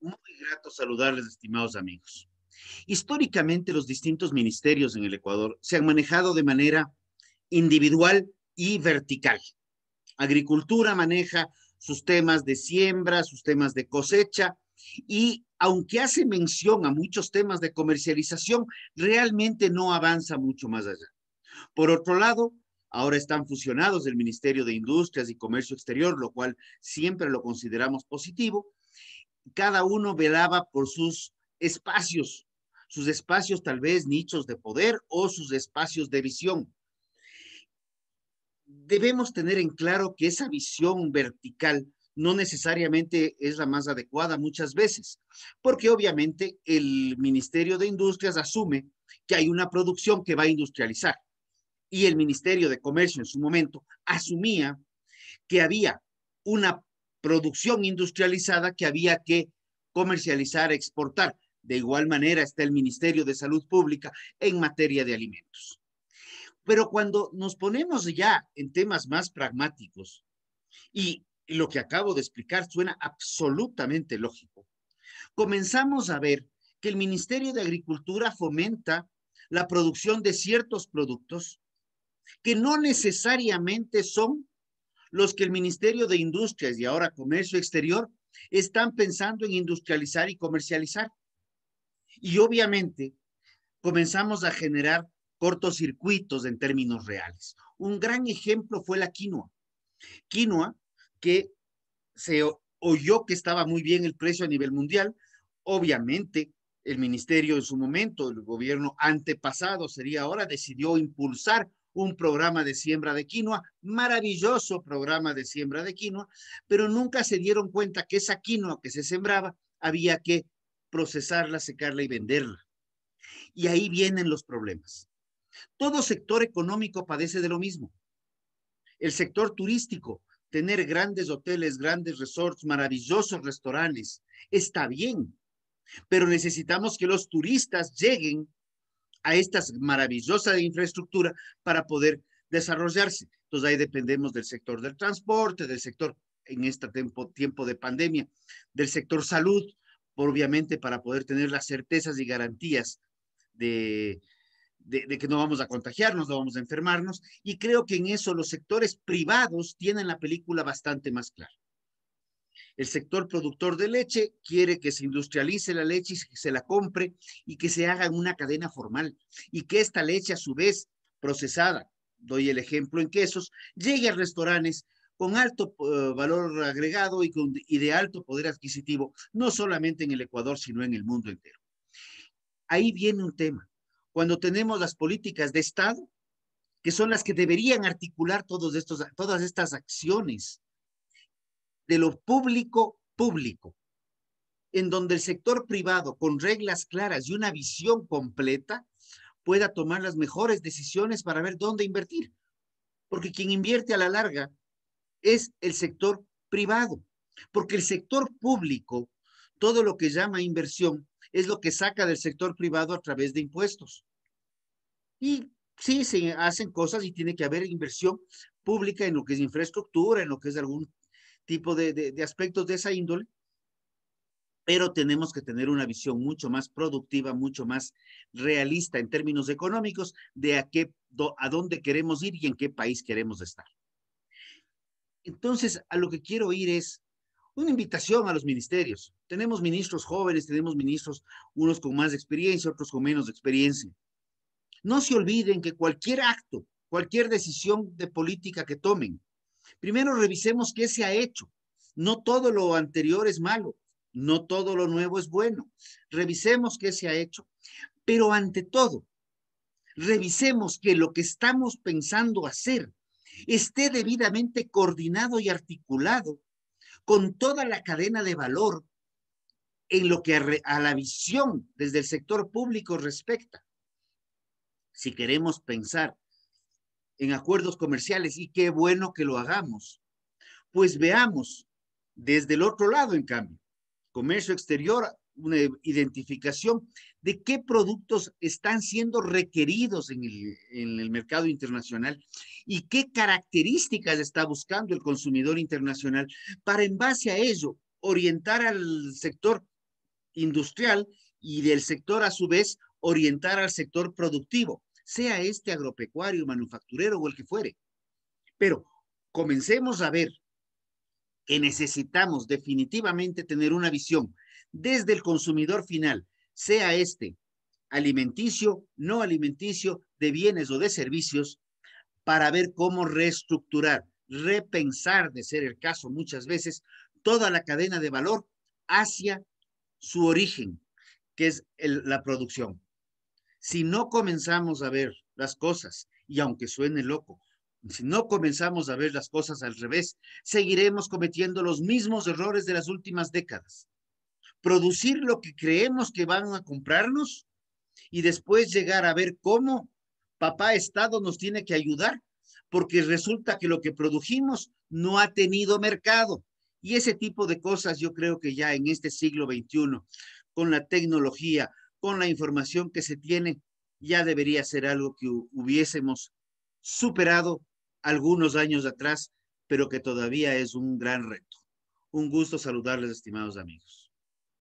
Muy grato saludarles, estimados amigos. Históricamente, los distintos ministerios en el Ecuador se han manejado de manera individual y vertical. Agricultura maneja sus temas de siembra, sus temas de cosecha, y aunque hace mención a muchos temas de comercialización, realmente no avanza mucho más allá. Por otro lado, ahora están fusionados el Ministerio de Industrias y Comercio Exterior, lo cual siempre lo consideramos positivo, cada uno velaba por sus espacios, sus espacios tal vez nichos de poder o sus espacios de visión. Debemos tener en claro que esa visión vertical no necesariamente es la más adecuada muchas veces, porque obviamente el Ministerio de Industrias asume que hay una producción que va a industrializar y el Ministerio de Comercio en su momento asumía que había una producción industrializada que había que comercializar, exportar. De igual manera está el Ministerio de Salud Pública en materia de alimentos. Pero cuando nos ponemos ya en temas más pragmáticos, y lo que acabo de explicar suena absolutamente lógico, comenzamos a ver que el Ministerio de Agricultura fomenta la producción de ciertos productos que no necesariamente son los que el Ministerio de Industrias y ahora Comercio Exterior están pensando en industrializar y comercializar. Y obviamente comenzamos a generar cortocircuitos en términos reales. Un gran ejemplo fue la quinoa. Quinoa que se oyó que estaba muy bien el precio a nivel mundial. Obviamente, el ministerio en su momento, el gobierno antepasado sería ahora, decidió impulsar un programa de siembra de quinoa, maravilloso programa de siembra de quinoa, pero nunca se dieron cuenta que esa quinoa que se sembraba había que procesarla, secarla y venderla. Y ahí vienen los problemas. Todo sector económico padece de lo mismo. El sector turístico, tener grandes hoteles, grandes resorts, maravillosos restaurantes, está bien, pero necesitamos que los turistas lleguen a esta maravillosa infraestructura para poder desarrollarse. Entonces ahí dependemos del sector del transporte, del sector en este tiempo, de pandemia, del sector salud, obviamente para poder tener las certezas y garantías de, que no vamos a contagiarnos, no vamos a enfermarnos. Y creo que en eso los sectores privados tienen la película bastante más clara. El sector productor de leche quiere que se industrialice la leche y se la compre y que se haga una cadena formal y que esta leche a su vez procesada, doy el ejemplo en quesos, llegue a restaurantes con alto eh, valor agregado y, de alto poder adquisitivo, no solamente en el Ecuador, sino en el mundo entero. Ahí viene un tema. Cuando tenemos las políticas de Estado, que son las que deberían articular todos estos, todas estas acciones de lo público público, en donde el sector privado, con reglas claras y una visión completa, pueda tomar las mejores decisiones para ver dónde invertir. Porque quien invierte a la larga es el sector privado, porque el sector público, todo lo que llama inversión, es lo que saca del sector privado a través de impuestos. Y sí, se hacen cosas y tiene que haber inversión pública en lo que es infraestructura, en lo que es algún tipo de, de, aspectos de esa índole, pero tenemos que tener una visión mucho más productiva, mucho más realista en términos económicos de a, qué, a dónde queremos ir y en qué país queremos estar. Entonces, a lo que quiero ir es una invitación a los ministerios. Tenemos ministros jóvenes, tenemos ministros, unos con más experiencia, otros con menos experiencia. No se olviden que cualquier acto, cualquier decisión de política que tomen, Primero revisemos qué se ha hecho. No todo lo anterior es malo, no todo lo nuevo es bueno. Revisemos qué se ha hecho, pero ante todo, revisemos que lo que estamos pensando hacer esté debidamente coordinado y articulado con toda la cadena de valor en lo que a, la visión desde el sector público respecta. Si queremos pensar en acuerdos comerciales y qué bueno que lo hagamos. Pues veamos desde el otro lado, en cambio, comercio exterior, una identificación de qué productos están siendo requeridos en el, en el mercado internacional y qué características está buscando el consumidor internacional para en base a ello orientar al sector industrial y del sector a su vez orientar al sector productivo sea este agropecuario, manufacturero o el que fuere. Pero comencemos a ver que necesitamos definitivamente tener una visión desde el consumidor final, sea este alimenticio, no alimenticio, de bienes o de servicios, para ver cómo reestructurar, repensar, de ser el caso muchas veces, toda la cadena de valor hacia su origen, que es la producción. Si no comenzamos a ver las cosas, y aunque suene loco, si no comenzamos a ver las cosas al revés, seguiremos cometiendo los mismos errores de las últimas décadas. Producir lo que creemos que van a comprarnos y después llegar a ver cómo papá Estado nos tiene que ayudar, porque resulta que lo que produjimos no ha tenido mercado. Y ese tipo de cosas yo creo que ya en este siglo XXI, con la tecnología, con la información que se tiene, ya debería ser algo que hubiésemos superado algunos años atrás, pero que todavía es un gran reto. Un gusto saludarles, estimados amigos.